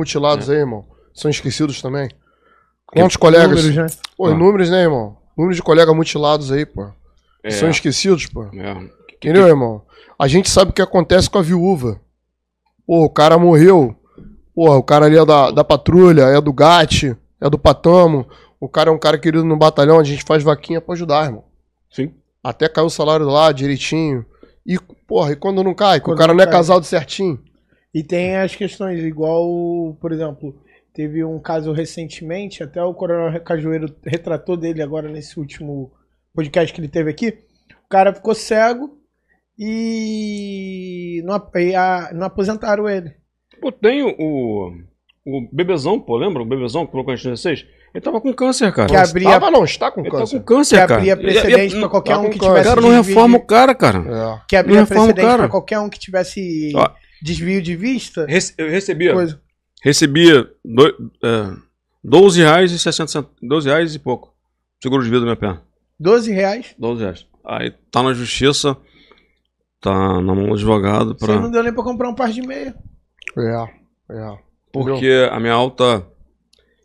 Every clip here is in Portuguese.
mutilados é. aí, irmão? São esquecidos também. Quantos colegas? Números, né? Pô, ah. números, né, irmão? Números de colegas mutilados aí, pô. É. São esquecidos, pô. É. Que, Entendeu, que... irmão? A gente sabe o que acontece com a viúva. Pô, o cara morreu. Pô, o cara ali é da, da patrulha, é do GAT, é do Patamo. O cara é um cara querido no batalhão, a gente faz vaquinha pra ajudar, irmão. Sim. Até caiu o salário lá direitinho. E, porra, e quando não cai? Quando o cara não, não é casado certinho. E tem as questões, igual, por exemplo, teve um caso recentemente, até o Coronel Cajueiro retratou dele agora nesse último podcast que ele teve aqui. O cara ficou cego e não, e a, não aposentaram ele. Pô, tem o, o Bebezão, pô, lembra? O Bebezão que colocou em 16? Ele tava com câncer, cara. Que abria... Tava não, está com ele tá câncer. Tá com câncer, que cara. abria precedente pra qualquer um que tivesse... Cara, não reforma o cara, cara. Que abria precedente pra qualquer um que tivesse desvio de vista? Rece eu recebia. Coisa. Recebia do, é, 12 reais e 60 12 reais e pouco. Seguro de vida da minha perna. 12 reais? 12 reais. Aí tá na justiça, tá na mão do advogado pra... Você não deu nem pra comprar um par de meia. É, é. Porque Entendeu? a minha alta...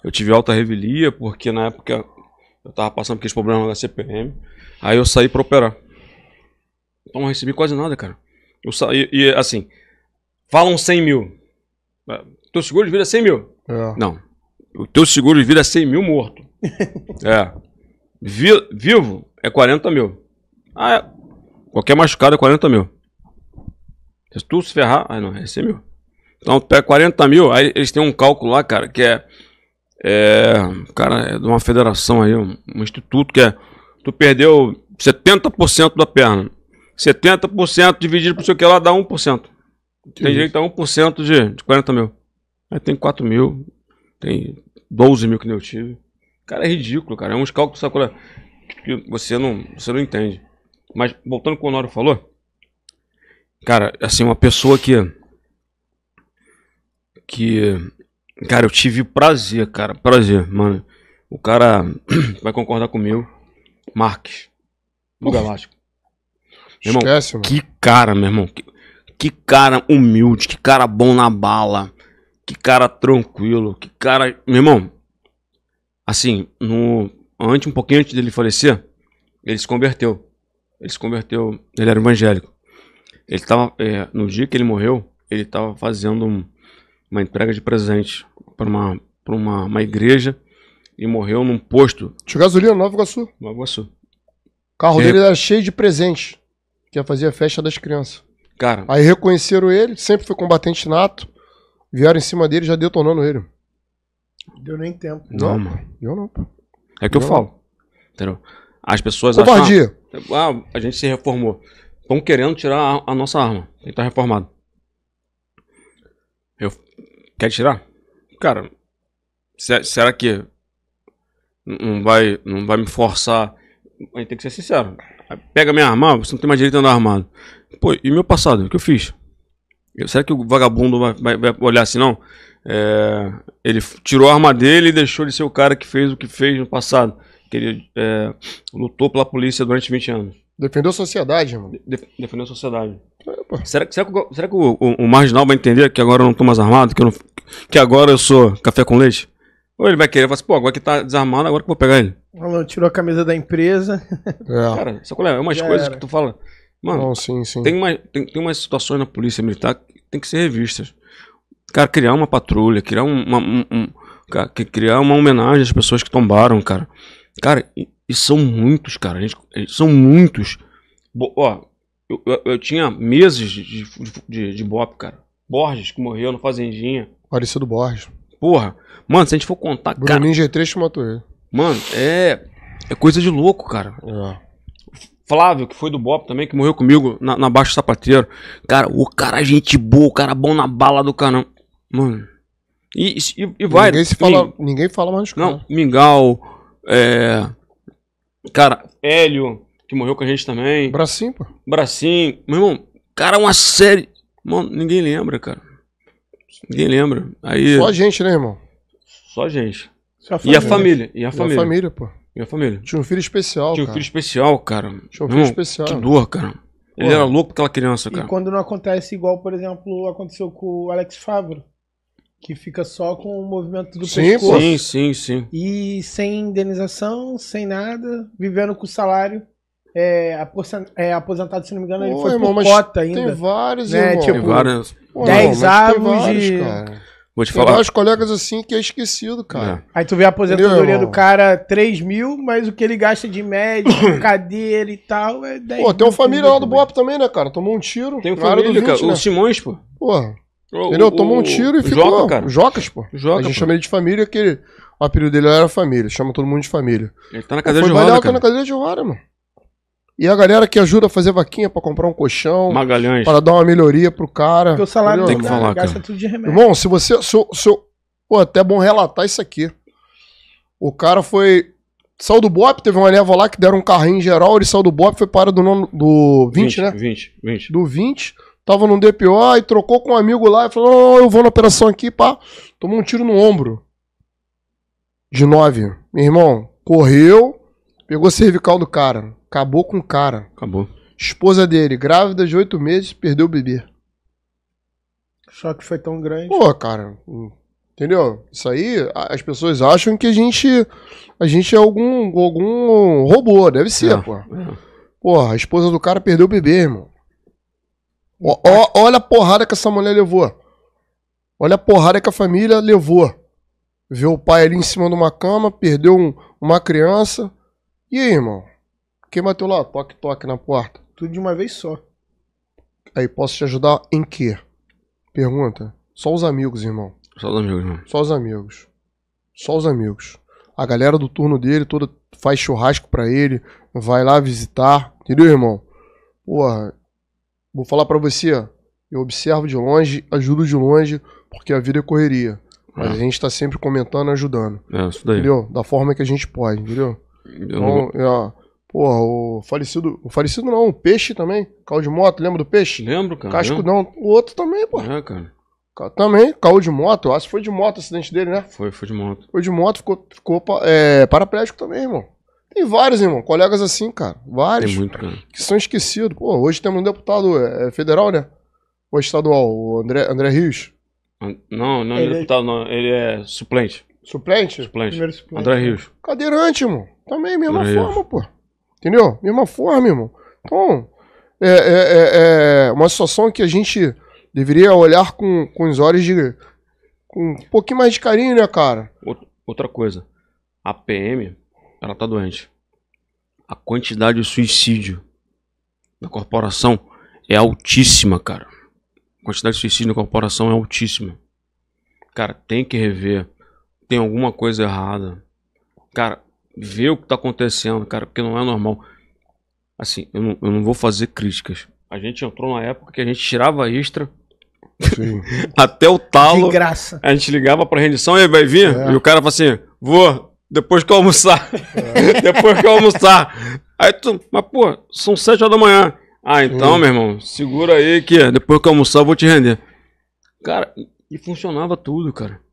Eu tive alta revelia, porque na época eu tava passando por aqueles problemas da CPM. Aí eu saí pra operar. Então eu recebi quase nada, cara. Eu saí... E assim, falam 100 mil. Teu seguro vira 100 é mil. É. Não. O teu seguro vira 100 é mil morto. é. Vi, vivo é 40 mil. Ah, é. Qualquer machucado é 40 mil. Se tu se ferrar, ah não, é 100 mil. Então tu pega 40 mil, aí eles têm um cálculo lá, cara, que é. É. Cara, é de uma federação aí, um, um instituto que é. Tu perdeu 70% da perna. 70% dividido por sei o que lá dá 1%. Tem direito a 1% de, de 40 mil. Aí tem 4 mil, tem 12 mil que nem eu tive. Cara, é ridículo, cara. É uns cálculos sacola, que você não, você não entende. Mas voltando com que o Honório falou, cara, assim, uma pessoa que. Que. Cara, eu tive prazer, cara. Prazer, mano. O cara vai concordar comigo. Marques. Do Galáctico. irmão, Esquece, mano. Que cara, meu irmão. Que, que cara humilde, que cara bom na bala, que cara tranquilo, que cara. Meu irmão, assim, no antes, um pouquinho antes dele falecer, ele se converteu. Ele se converteu, ele era evangélico. Ele tava, é, no dia que ele morreu, ele estava fazendo um, uma entrega de presente para uma, uma, uma igreja e morreu num posto. De gasolina, Nova Iguaçu. Nova Iguaçu. O carro e... dele é. era cheio de presente, que ia fazer a festa das crianças. Cara. Aí reconheceram ele, sempre foi combatente nato. Vieram em cima dele já detonando ele. Deu nem tempo. Não, não mano. Eu não. É o que eu, eu falo. Entendeu? As pessoas Covardia. acham. Ah, ah, a gente se reformou. Estão querendo tirar a, a, nossa arma. Tem que estar tá reformado. Eu. Quer tirar? Cara, se, será que não vai, não vai me forçar? A gente tem que ser sincero. Pega minha arma, você não tem mais direito de andar armado. Pô, e meu passado? O que eu fiz? Eu, será que o vagabundo vai, vai, vai olhar assim, não? É, ele tirou a arma dele e deixou de ser o cara que fez o que fez no passado. Que ele é, lutou pela polícia durante 20 anos. Defendeu a sociedade, irmão. De, defendeu a sociedade. É, será, será, que, será que o, o, o, marginal vai entender que agora eu não tô mais armado? Que, não, que agora eu sou café com leite? Ou ele vai querer, falar assim, pô, agora que tá desarmado, agora que eu vou pegar ele. Falou, tirou a camisa da empresa. É. Cara, sabe é? é? Umas Já coisas era. que tu fala. Mano, oh, sim, sim. Tem, uma, tem, tem umas situações na polícia militar que tem que ser revistas. Cara, criar uma patrulha, criar uma, um, um, criar uma homenagem às pessoas que tombaram, cara. Cara, e, e são muitos, cara. Gente, são muitos. Bo, ó, eu, eu, eu, tinha meses de, de, de, de bop, cara. Borges, que morreu na Fazendinha. do Borges. Porra. Mano, se a gente for contar, Bruno cara... Bruninho G3 te matou ele. Mano, é... É coisa de louco, cara. É. Flávio, que foi do Bop também, que morreu comigo na, na Baixo Sapateiro. Cara, o cara gente boa, o cara bom na bala do canão. Mano. E, e, e vai. Ninguém, se fala, e, ninguém fala mais com Não, cara. Mingau. É, cara, Hélio, que morreu com a gente também. Bracinho, pô. Bracinho. Meu irmão, cara, uma série. Mano, ninguém lembra, cara. Ninguém lembra. Aí... Só a gente, né, irmão? Só a gente. A e a família. E a família. E a família, pô. Minha família. Tinha um filho especial. Tinha um filho cara. especial, cara. Tinha um filho especial. Que dor, cara. Ele era louco aquela criança, cara. E quando não acontece igual, por exemplo, aconteceu com o Alex Fabro, que fica só com o movimento do sim, pescoço. Sim, sim, sim. E sem indenização, sem nada, vivendo com o salário. É, é aposentado, se não me engano, Pô, ele foi irmão, por cota ainda. Tem vários, né? irmão. Tipo, tem vários 10 avos Vários, cara. Vou te falar. Tem vários colegas assim que é esquecido, cara. É. Aí tu vê a aposentadoria do cara 3 mil, mas o que ele gasta de médico, cadeira e tal, é 10 Pô, tem um família lá do Bop também, né, cara? Tomou um tiro. Tem um família, cara. 20, o né? Simões, pô. Porra. entendeu? Tomou um tiro e ficou. Joca, cara. Jocas, pô. Joca, a gente pô. chama ele de família, que ele... o apelido dele era família. Chama todo mundo de família. Ele tá na cadeira pô, de roda, Ele tá na cadeira de roda, mano. E a galera que ajuda a fazer vaquinha para comprar um colchão, Magalhães. para dar uma melhoria pro cara. Porque o salário entendeu? tem que falar, gasta tudo de remédio. Irmão, se você. Se, se, pô, é até bom relatar isso aqui. O cara foi. Saiu do BOP, teve uma leva lá que deram um carrinho em geral, ele saiu do BOP, foi para do, nono, do 20, 20, né? 20, 20. Do 20, tava num DPO e trocou com um amigo lá e falou: não, eu vou na operação aqui, pá. Tomou um tiro no ombro. De 9. Meu irmão, correu, pegou cervical do cara. Acabou com o cara. Acabou. Esposa dele, grávida de oito meses, perdeu o bebê. Só que foi tão grande. Pô, cara. Entendeu? Isso aí, as pessoas acham que a gente, a gente é algum, algum robô. Deve ser, é, pô. É. Porra, a esposa do cara perdeu o bebê, irmão. olha a porrada que essa mulher levou. Olha a porrada que a família levou. Vê o pai ali em cima de uma cama, perdeu um, uma criança. E aí, irmão? Quem bateu lá? Toque, toque na porta. Tudo de uma vez só. Aí, posso te ajudar em quê? Pergunta. Só os amigos, irmão. Só os amigos, irmão. Só os amigos. Só os amigos. A galera do turno dele toda faz churrasco pra ele, vai lá visitar. Entendeu, irmão? Porra, vou falar pra você. Eu observo de longe, ajudo de longe, porque a vida é correria. Mas é. a gente tá sempre comentando ajudando. É, isso daí. Entendeu? Da forma que a gente pode, entendeu? Eu então, não... é, Porra, o falecido. O falecido não, o peixe também. Carro de moto, lembra do peixe? Lembro, cara. Casco lembro. não. O outro também, pô É, cara. Também, caiu de moto, acho que foi de moto o acidente dele, né? Foi, foi de moto. Foi de moto, ficou, ficou é, paraplégico também, irmão. Tem vários, irmão, colegas assim, cara. Vários. Tem muito, cara. Que são esquecidos. Pô, hoje temos um deputado é, é federal, né? Ou estadual, o André, André Rios. Não, não, é ele é deputado, não. Ele é suplente. Suplente? Suplente. Primeiro suplente. André né? Rios. Cadeirante, irmão. Também, mesma André forma, Rios. pô. Entendeu? Mesma forma, irmão. Então, é, é, é, é, uma situação que a gente deveria olhar com, com os olhos de. com um pouquinho mais de carinho, né, cara? Outra coisa. A PM, ela tá doente. A quantidade de suicídio na corporação é altíssima, cara. A quantidade de suicídio na corporação é altíssima. Cara, tem que rever. Tem alguma coisa errada. Cara, ver o que tá acontecendo, cara, porque não é normal. Assim, eu não, eu não vou fazer críticas. A gente entrou na época que a gente tirava extra até o talo. De graça. A gente ligava pra rendição, e vai vir? É. E o cara fala assim, vou, depois que eu almoçar. É. depois que eu almoçar. Aí tu, mas pô, são sete horas da manhã. Ah, então, hum. meu irmão, segura aí que depois que eu almoçar eu vou te render. Cara, e funcionava tudo, cara.